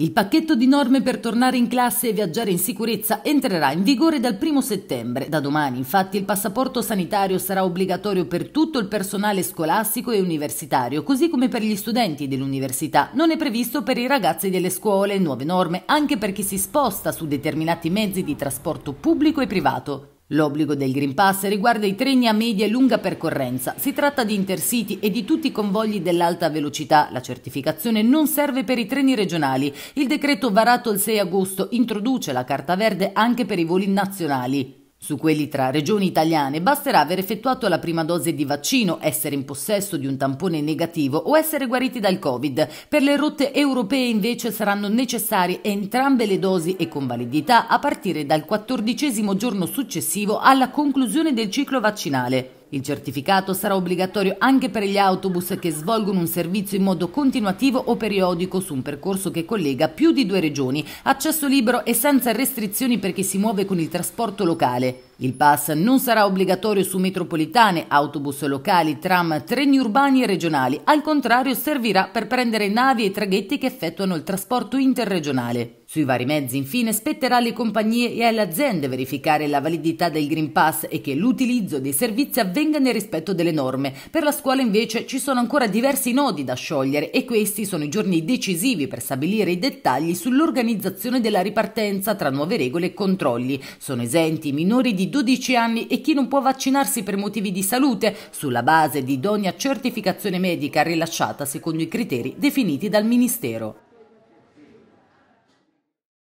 Il pacchetto di norme per tornare in classe e viaggiare in sicurezza entrerà in vigore dal 1 settembre. Da domani, infatti, il passaporto sanitario sarà obbligatorio per tutto il personale scolastico e universitario, così come per gli studenti dell'università. Non è previsto per i ragazzi delle scuole nuove norme anche per chi si sposta su determinati mezzi di trasporto pubblico e privato. L'obbligo del Green Pass riguarda i treni a media e lunga percorrenza. Si tratta di intercity e di tutti i convogli dell'alta velocità. La certificazione non serve per i treni regionali. Il decreto varato il 6 agosto introduce la carta verde anche per i voli nazionali. Su quelli tra regioni italiane basterà aver effettuato la prima dose di vaccino, essere in possesso di un tampone negativo o essere guariti dal Covid. Per le rotte europee invece saranno necessarie entrambe le dosi e con validità a partire dal quattordicesimo giorno successivo alla conclusione del ciclo vaccinale. Il certificato sarà obbligatorio anche per gli autobus che svolgono un servizio in modo continuativo o periodico su un percorso che collega più di due regioni, accesso libero e senza restrizioni per chi si muove con il trasporto locale. Il pass non sarà obbligatorio su metropolitane, autobus locali, tram, treni urbani e regionali, al contrario servirà per prendere navi e traghetti che effettuano il trasporto interregionale. Sui vari mezzi, infine, spetterà alle compagnie e alle aziende verificare la validità del Green Pass e che l'utilizzo dei servizi avvenga nel rispetto delle norme. Per la scuola, invece, ci sono ancora diversi nodi da sciogliere e questi sono i giorni decisivi per stabilire i dettagli sull'organizzazione della ripartenza tra nuove regole e controlli. Sono esenti i minori di 12 anni e chi non può vaccinarsi per motivi di salute sulla base di idonea certificazione medica rilasciata secondo i criteri definiti dal Ministero.